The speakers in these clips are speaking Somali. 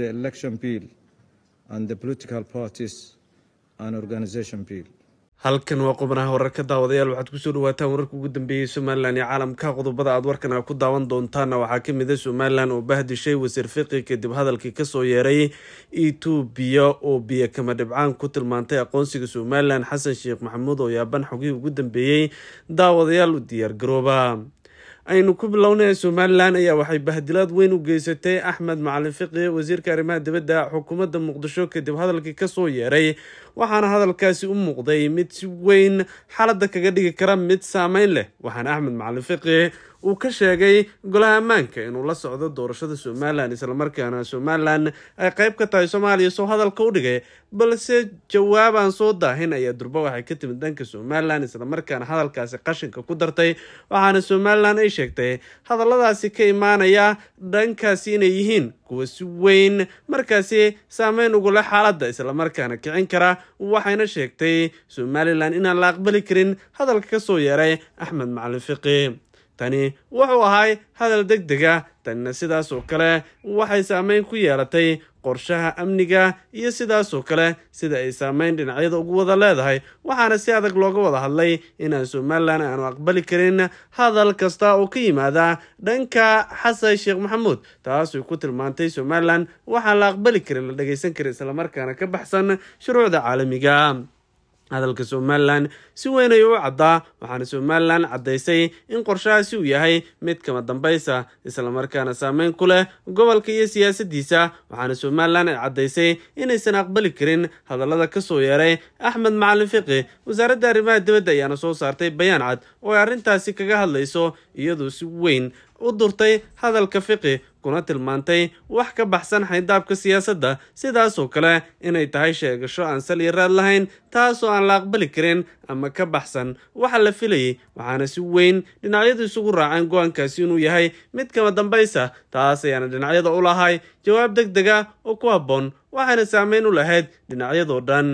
the election bill and the political parties and organization bill halkan waa qubnaha wararka daawadayaal waxaad kusoo dhawaataan wararka ugu dambeeyey somalilan iyo caalamka qodobada aad warkan a ku daawan doontaanna waxaa ka mid a ah somalilan oo bahdishay wasiir fiqi kadib hadalkii kasoo yeeray etoobiya oo biyo kama dhibcaan ku tilmaantay aqoonsiga somalilan xasan sheekh maxamuud oo yaaban xogihii ugu dambeeyey daawadayaal u diyaar garooba aynu ku bilownay somalilan ayaa waxay bahdilaad weyn u geysatay axmed macalin fiqi wasiirka arrimaha dibadda xukuumadda muqdisho kadib hadalkii kasoo yeeray waxaana hadalkaasi u muuqday mid si weyn xaaladda kaga dhigi kara mid saameyn leh waxaana axmed macalin fiqi uu ka sheegay golaha ammaanka inuu la socdo doorashada somalilan islamarkaana somalilan ay qayb ka tahay soomaaliya soo hadalka u dhigay balse jawaab aan soo daahin ayaa durba waxay ka timid dhanka somalilan islamarkaana hadalkaasi qashinka ku dartay waxaana somalilan ay sheegtay hadalladaasi ka imaanaya dhankaasi inay yihiin kuwa si weyn markaasi saameyn ugule xaaladda islamarkaana kicin kara waxayna sheegtay somalilan inaan la aqbali karin hadalka ka soo yeeray axmed macalin fiqi tani wuxuu ahay hadal deg dega ah. tanina sidaasoo kale waxay saameyn ku yeelatay qorshaha amniga iyo sidaasoo kale sida ay saameyn dhinacyada ugu wada leedahay waxaana si adag looga wada hadlay inaan somalilan aanu aqbali karin hadal kasta oo ka yimaada dhanka xasan sheekh maxamuud taasuu ku tilmaantay somalilan waxaan la aqbali karin la dhagaysan karin islamarkaana ka baxsan shuruucda caalamiga ah hadalka somalilan si weyn ayuu u caddaa waxaana somalilan caddaysay in qorshahaasi uu yahay mid kama dambaysa islamarkaana saameyn ku leh gobolka iyo siyaasaddiisa waxaana somalilan ay caddaysay inaysan aqbali karin hadallada ka soo yeeray axmed macalin fiqi wasaaradda arrimaha dibadda ayaana soo saartay bayaan cad oo ay arrintaasi kaga hadlayso iyadoo si weyn u durtay hadalka fiqi kuna tilmaantay wax ka baxsan xaydaabka siyaasadda sidaasoo kale inay tahay sheegasho aan sal saliya raad lahayn taasoo aan la aqbali karin ama ka baxsan waxa la filayay waxaana si weyn dhinacyadu isugu raaceen go inuu yahay mid kama dambaysa taas ayaana dhinacyada u lahay jawaab deg dega oo ku habboon waxayna saameyn u lahayd dhinacyadoo dhan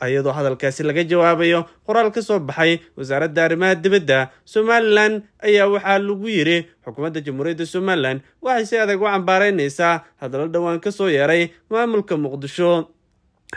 ayadoo hadalkaasi laga jawaabayo qoraal ka soo baxay wasaaradda arrimaha dibadda somalilan ayaa waxaa lagu yidhi xukuumadda jamhuuriyadda somalilan waxay si adag u cambaaraynaysaa hadallo dhowaan ka soo yeeray maamulka muqdisho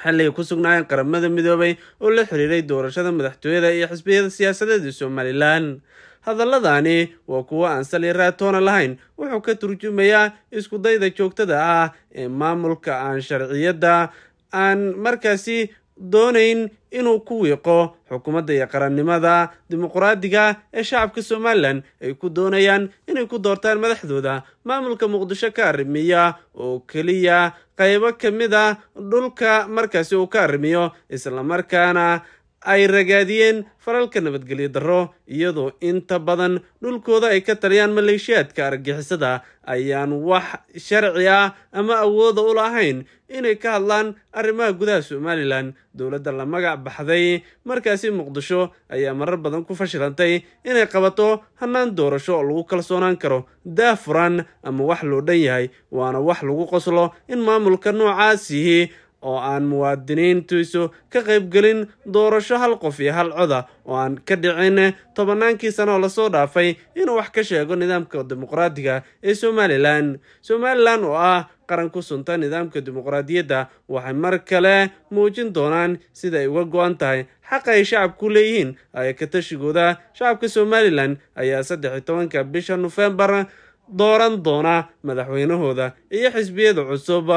xilliga ku sugnaayeen qaramada midoobay oo la xiriiray doorashada madaxtooyada iyo xisbiyada siyaasadeed ee somalilan hadalladaani waa kuwo aan sali raatoona lahayn wuxuu ka turjumayaa iskudayda joogtada ah ee maamulka aan sharciyadda aan markaasi doonayn inuu ku wiiqo xukuumadda iyo qarannimada dimuquraadiga ee shacabka somalilan ay ku doonayaan inay ku doortaan madaxdooda maamulka muqdisho ka arrimiya oo keliya qaybo ka mid a ah dhulka markaasi uu ka arrimiyo isla markaana ay ragaadiyeen falalka nabadgelyo darro iyadoo inta badan dhulkooda ay ka taliyaan maleeshiyaadka argagixisada ayaan wax sharci ah ama awooda u lahayn inay ka hadlaan arrimaha gudaha somalilan dowladda la magac baxday markaasi muqdisho ayaa marar badan ku fashilantay inay qabato hannaan doorasho oo lagu kalsoonaan karo daafuran ama wax loo dhan yahay waana wax lagu qoslo in maamulka noocaas yihi oo aan muwaadiniintiisu ka qaybgelin doorasho hal qof iyo hal coda oo aan ka dhicin tobannaankii sano oo lasoo dhaafay inuu wax ka sheego nidaamka dimuqraadiga ee somalilan somalilan oo ah qaran ku sunta nidaamka dimuqraadiyadda waxay mar kale muujin doonaan sida ay uga go'an tahay xaqa ay shacabku leeyihiin ee katashigooda shacabka somalilan ayaa saddex tobanka bisha nofembar dooran doona madaxweynahooda iyo xisbiyada cusub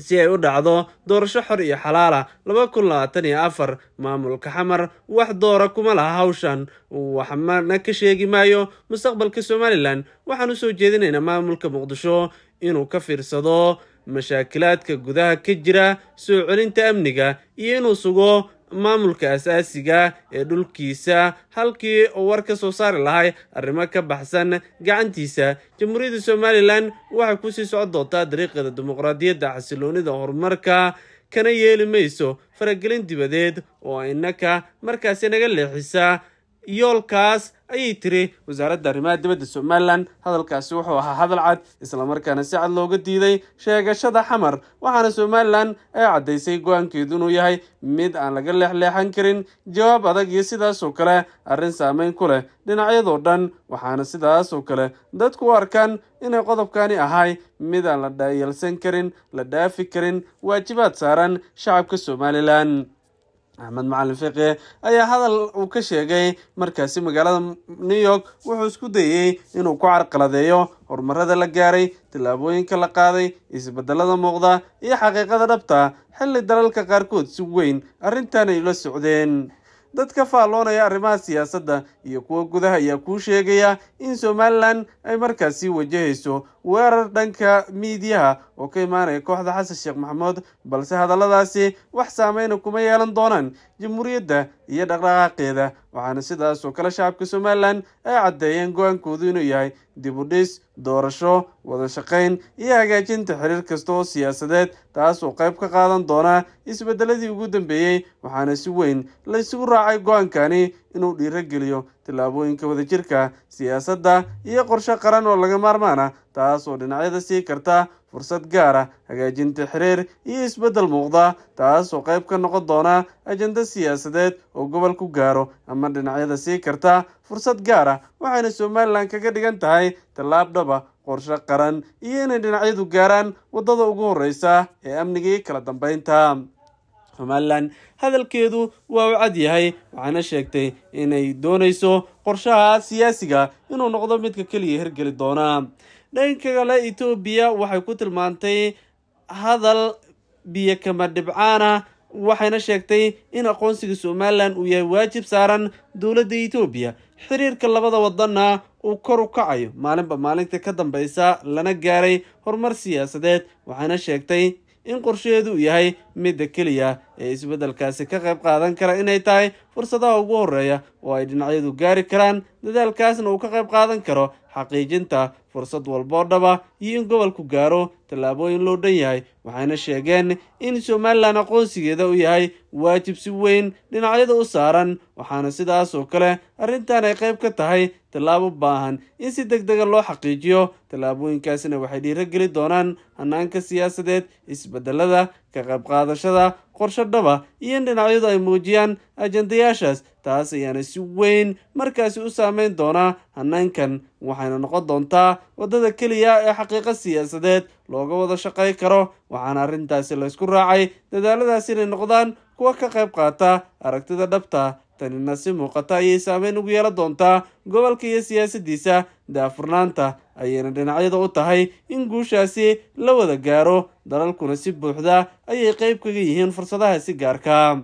si ay u dhacdo doorasho xor iyo xalaala ah. laba kun labaatan iyo afar maamulka xamar wax doora kuma laha hawshan waxmana ka sheegi maayo mustaqbalka somalilan waxaan usoo jeedinaynaa maamulka muqdisho inuu ka fiirsado mashaakilaadka gudaha ka jira soo celinta amniga iyo inuu sugo maamulka asaasiga ee dhulkiisa halkii uu war ka soo saari lahay arrimo ka baxsan gacantiisa jamhuuriyadda somalilan waxay ku sii socon doontaa dariiqeeda dimuqraadiyadda xasiloonida horumarka kana yeeli mayso faragelin dibadeed oo innaka markaasi naga leexisa yoolkaas ayay tiri wasaaradda arrimaha dibadda somalilan hadalkaasi wuxuu ahaa hadal cad islamarkaana si cad looga diiday sheegashada xamar waxaana somalilan ay caddaysay go-aankeedu inuu yahay mid aan laga leexleexan karin jawaab adag iyo sidaasoo kale arrin saameyn ku leh dhinacyadoo dhan waxaana sidaas oo kale dadku u arkaan inay qodobkani ahay mid aan la dhaayalsan karin la dhaafi karin waajibaad saaran shacabka somalilan axmed macalin fiqe ayaa hadal uu ka sheegay markaasi magaalada new york wuxuu isku dayey inuu ku carqaladeeyo horumarada la gaaray tillaabooyinka la qaaday isbedelada muuqda iyo xaqiiqada dhabta xilli dalalka qaarkood si weyn arrintan ay la socdeen dadka faalloonaya arrimaha siyaasadda iyo kuwa gudaha ayaa kuu sheegaya in somalilan ay markaasi wajahayso weerar dhanka miidiyaha oo ka imaanaya kooxda xasan sheekh maxamuud balse hadalladaasi wax saameyna ah kuma yeelan doonaan jamhuuriyadda iyo dhaqdhaqaaqeeda waxaana sidaas oo kale shacabka somalilan ay caddeeyeen go-aankoodu inuu yahay dhis doorasho wada shaqayn iyo hagaajinta xiriir kasta oo siyaasadeed taas oo qayb ka qaadan doona isbedeladii ugu dambeeyey waxaana si weyn laysugu raacay go-aankani inuu dhiirogeliyo tallaabooyinka wadajirka siyaasadda iyo qorshe qaran oo laga maarmaan ah taas oo dhinacyada sii karta fursad gaara ah, hagaajinta xiriir iyo isbeddel muuqda taasoo qayb ka noqon doona ajenda siyaasadeed oo gobol ku gaaro ama dhinacyada sii karta fursad gaara ah. waxayna somalilan kaga dhigan tahay tallaab dhaba qorshe qaran iyo inay dhinacyadu gaaraan waddada ugu horreysa ee amniga iyo kala dambaynta puntland hadalkeedu waa u cad yahay waxaana sheegtay inay doonayso qorshaha siyaasiga inuu noqdo midka keliya hirgeli doona dhanka kale etoobiya waxay ku tilmaantay hadal biyo kama dhibcaana waxayna sheegtay in aqoonsiga somalilan uu yahay waajib saaran dowladda etoobiya xiriirka labada waddanna uu kor u kacayo maalinba maalinta ka dambeysa lana gaaray horumar siyaasadeed waxayna sheegtay in qorshaheedu yahay midda keliya ee isbeddelkaasi ka qayb qaadan kara inay tahay fursadaha ugu horreeya oo ay dhinacyadu gaari karaan dadaalkaasna uu ka qayb qaadan karo xaqiijinta fursad walboo dhaba iyo in gobolku gaaro tallaabooyin loo dhan yahay waxayna sheegeen in somalilan aqoonsigeeda u yahay waajib si weyn dhinacyada u saaran waxaana sidaas oo kale arrintan ay qayb ka tahay tallaabo baahan in si deg dega ah loo xaqiijiyo tallaabooyinkaasina waxay dhiirogeli doonaan hanaanka siyaasadeed isbedelada ka qayb qaadashada qorsho dhaba iyo in dhinacyadu ay muujiyaan ajandayaashaas taas ayaana si weyn markaasi u saameyn doonaa hanaankan waxayna noqon doontaa waddada keliya ee xaqiiqo siyaasadeed looga wada shaqay karo waxaana arrintaasi laysku raacay dadaaladaas inay noqdaan kuwa ka qayb qaata aragtida dhabta tanina si muuqata ayay saameyn ugu yeelan doontaa gobolka iyo siyaasaddiisa daafurnaanta ayayna dhinacyada u tahay in guushaasi la wada gaaro dalalkuna si buuxda ayay qeyb kaga yihiin fursadahaasi gaarka ah.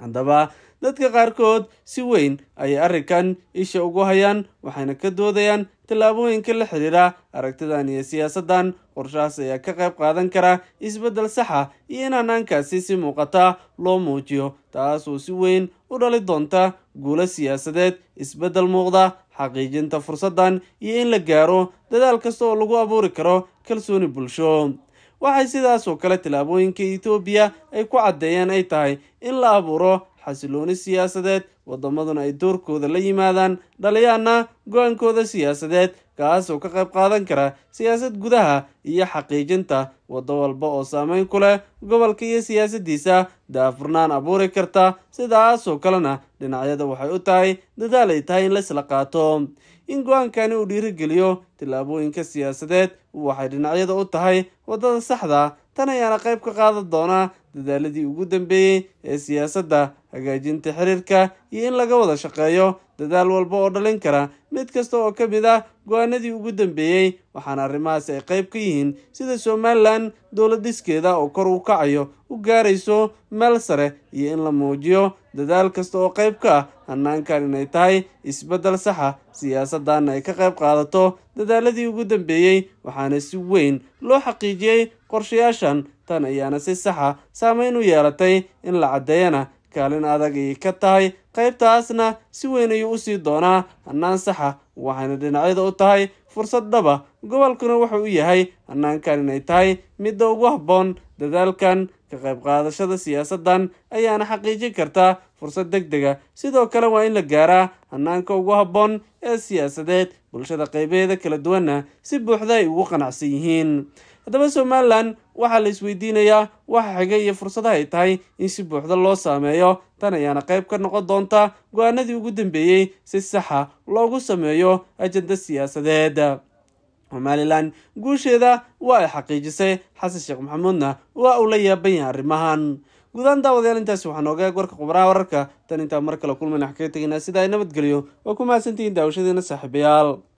haddaba dadka qaarkood si weyn ayay arrinkan isha ugu hayaan waxayna ka doodayaan tallaabooyinka la xidhiira aragtidan iyo siyaasaddan qorshahaas ayaa ka qayb qaadan kara isbeddel saxa ah iyo in hannaankaasi si muuqata loo muujiyo taas oo si weyn u dhali doonta guulo siyaasadeed isbeddel muuqda xaqiijinta fursaddan iyo in la gaaro dadaal kasta oo lagu abuuri karo kalsooni bulsho waxay sidaas oo kale tallaabooyinka etoobiya ay ku caddeeyeen ay tahay in la abuuro xasilooni siyaasadeed waddamaduna ay doorkooda la yimaadaan dhaliyaana go-aankooda siyaasadeed kaasoo ka qayb qaadan kara siyaasad gudaha iyo xaqiijinta waddo walba oo saameyn ku leh gobolka iyo siyaasaddiisa daafurnaan abuuri karta sidaasoo kalena dhinacyada waxay u tahay dadaal ay tahay in laisla qaato in go-aankani uu dhiirigeliyo tillaabooyinka siyaasadeed waxay dhinacyada u tahay waddada saxda tan ayaana qayb ka qaadan doonaa dadaaladii ugu dambeeyey ee siyaasadda hagaajinta xiriirka iyo in laga wada shaqeeyo dadaal walba oo dhalin kara mid kasta oo ka mid ah go-aanadii ugu dambeeyey waxaana arrimahaasi ay qayb ka yihiin sida somalilan dowlad dhiskeeda oo kor u kacayo u gaarayso meel sare iyo in la muujiyo dadaal kasta oo qayb ka ah hannaankan inay tahay isbeddel saxa siyaasadana ay ka qayb qaadato dadaaladii ugu dambeeyey waxaana si weyn loo xaqiijiyey qorshayaashan tan ayaana si saxa saameyn u yeelatay in la caddeeyana kaalin adag ay ka tahay qaybtaasna si weyn ayuu usii doonaa hannaan saxa waxayna dhinacyada u tahay fursad dhaba gobolkuna wuxuu u yahay hannaankan inay tahay midda ugu habboon dadaalkan ka qayb qaadashada siyaasaddan ayaana xaqiijin kartaa fursad deg dega ah. sidoo kale waa in la gaaraa hannaanka ugu habboon ee siyaasadeed bulshada qaybaheeda kala duwanna si buuxda ay ugu qanacsan yihiin haddaba somalilan waxaa la isweydiinayaa waxa xiga iyo fursada ay tahay in si buuxda loo saameeyo tan ayaana qayb ka noqon doonta go-aanadii ugu dambeeyey si saxa ah loogu sameeyo ajenda siyaasadeed somalilan guusheeda waa ay xaqiijisay xasan sheekh maxamuudna waa uu la yaaban yahay arrimahan gudaan daawadayaal intaasi waxaan oga warka khubaraha wararka tan intaa mar kale kulman wax kaga tegina sida ay nabadgeliyo oo ku mahadsantihiin daawashadeena saaxiibayaal